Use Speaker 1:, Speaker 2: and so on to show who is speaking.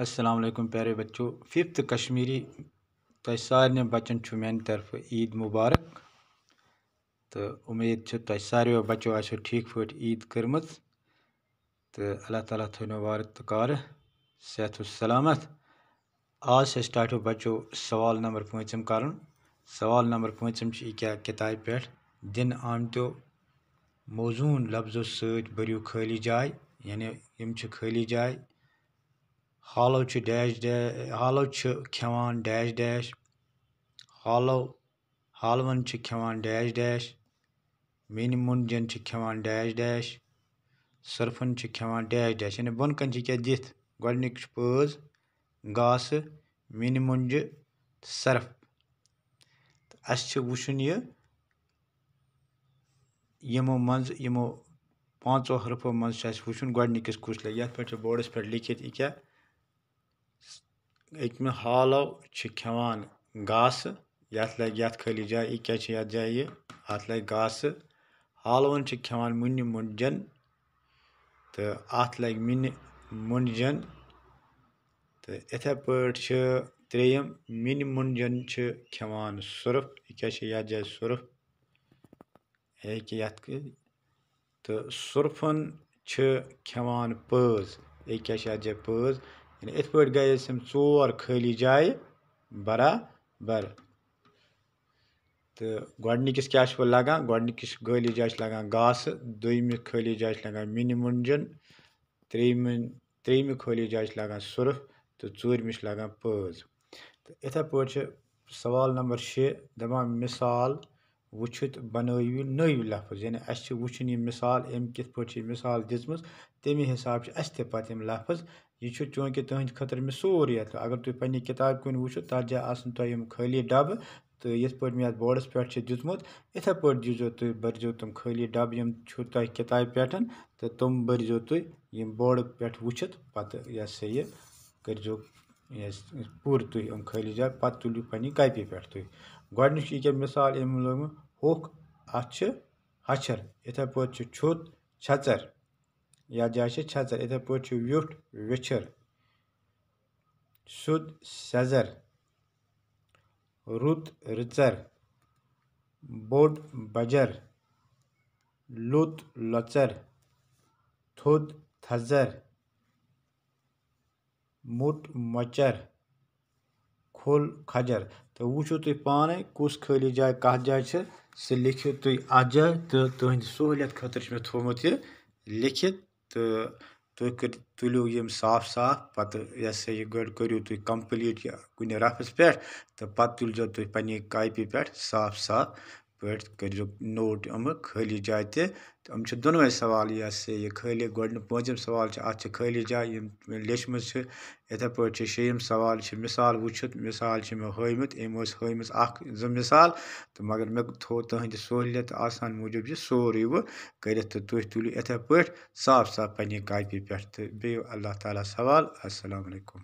Speaker 1: السلام علیکم پیرو بچو کشمیری تہ سارے بچن چھ میانہ طرف عید مبارک تو امید تہ سارے بچو ٹھیک پاٹ عید کرم تو اللہ تعالیٰ تنقار صحت و سلامت آج سے ٹاٹو بچو سوال نمبر پوچم کر سوال نمبر یہ کیا کتاب پہ دن آمتو موزون لفظوں و سو خلی جائے یعنی خالی جائے ہالو چھِ ڈیش ڈیش ہالو چھِ کھٮ۪وان ڈیش ڈیش ہالو ہالوَن چھِ کھٮ۪وان ڈیش ڈیش مِنہِ مُنجَن چھِ کھٮ۪وان ڈیش ڈیش سٔرفَن چھِ کھٮ۪وان ڈیش ڈیش یعنی بۄنہٕ کَنۍ چھِ کیٛاہ دِتھ گۄڈنیُک چھُ پٲز گاسہٕ مِنہِ مُنجہِ سٔرف تہٕ اَسہِ چھِ وٕچھُن یہِ یِمو منٛز یِمو پانٛژو حرفو منٛز چھُ اَسہِ وٕچھُن گۄڈنِکِس کُس لَگہِ یَتھ پٮ۪ٹھ چھِ بوڑَس پٮ۪ٹھ لیکھِتھ یہِ کیٛاہ حالو گاس یہ تہٕ یِتھَے پٲٹھۍ جائے ایک مِنہِ ات لگ کھٮ۪وان حال یہِ منجن تو لگ جایہِ منڈجن تو یَتھ تہٕ تریم چھِ کھٮ۪وان پٲز یہِ جائے سرف ایک سرفن پٲز یعنی ژور خٲلی جایہِ برابر خٲلی جایہِ کیا لَگان مِنہِ مُنجَن ترٛیٚیِمہِ ترٛیٚیِمہِ خالی جایہِ چھِ منجن تریم تہٕ خالی چھِ لَگان سرف تو ٹورم پٲٹھۍ چھِ سوال نمبر شے دَپان مثال وٕچھِتھ بَنٲیِو نٔوۍ لفظ یعنی اَسہِ چھِ وٕچھُن یہِ مِثال أمۍ کِتھ پٲٹھۍ چھِ یہِ مِثال دِژمٕژ تَمی حِساب چھِ اَسہِ تہِ پَتہٕ یِم لفظ یہِ چھُ چوٗنٛکہِ تُہٕنٛدِ خٲطرٕ مےٚ سورُے یَتھ اگر تُہۍ پنٛنہِ کِتابہِ کُنہِ وٕچھِو تَتھ جایہِ آسَن تۄہہِ یِم خٲلی ڈَبہٕ تہٕ یِتھ پٲٹھۍ مےٚ اَتھ بوڈَس پٮ۪ٹھ چھِ دیُتمُت یِتھَے پٲٹھۍ دیٖزیو تُہۍ بٔرۍزیو تِم خٲلی ڈَبہٕ یِم چھُو تۄہہِ کِتابہِ پٮ۪ٹھ تہٕ تِم بٔرۍزیو تُہۍ یِم بوڈٕ پٮ۪ٹھ وٕچھِتھ پَتہٕ یہِ ہَسا یہِ کٔرۍزیو پوٗرٕ تُہۍ یِم خٲلی جایہِ پَتہٕ تُلِو پنٛنہِ کَپی پٮ۪ٹھ تُہۍ گۄڈٕنِچ چھِ ییٚکیٛاہ مِثال أمۍ لوٚگمُت ہوٚکھ اَتھ چھِ ہَچھَر یِتھَے پٲٹھۍ چھِ چھوٚت چھَژَر یَتھ جایہِ چھِ چھَژَر یِتھَے پٲٹھۍ چھِ ویوٚٹھ ویٚچھِر سیوٚد سٮ۪زَر رُت رٕژَر بوٚڑ بَجَر لوٚت لۄژَر تھوٚد تھَزَر مُٹ مچر کھو کھجر تو تُہۍ کس جایہِ جائے کل سہوٗلیت خٲطرٕ چھُ مےٚ تو یہِ سہولیت خطر میں تیتھت تو یِم صاف صاف پہ یہ سا یہ گر کرو تک کمپلیکٹ کنہیں رفس پہ پہ تلزو تُہۍ پنیر کاپی صاف صاف پٲٹھۍ کٔرِو نوٹ یِمہٕ خٲلی جایہِ تہِ تہٕ یِم چھِ دۄنوَے سوال یہِ ہَسا یہِ خٲلی گۄڈٕ پوٗنٛژِم سوال چھِ اَتھ چھِ خٲلی جاے یِم مےٚ لیٚچھمٕژ چھِ یِتھَے پٲٹھۍ چھِ شیٚیِم سوال چھِ مِثال وٕچھِتھ مِثال چھِ مےٚ ہٲومٕژ أمۍ ٲس ہٲومٕژ اَکھ زٕ مِثال تہٕ مگر مےٚ تھوٚو تٕہٕنٛدِ سہوٗلیت آسان موٗجوٗب یہِ سورُے وٕ کٔرِتھ تہٕ تُہۍ تُلِو یِتھَے پٲٹھۍ صاف صاف پنٛنہِ کاپی پٮ۪ٹھ تہٕ بیٚیہِ اللہ تعالیٰ سوال السلام علیکُم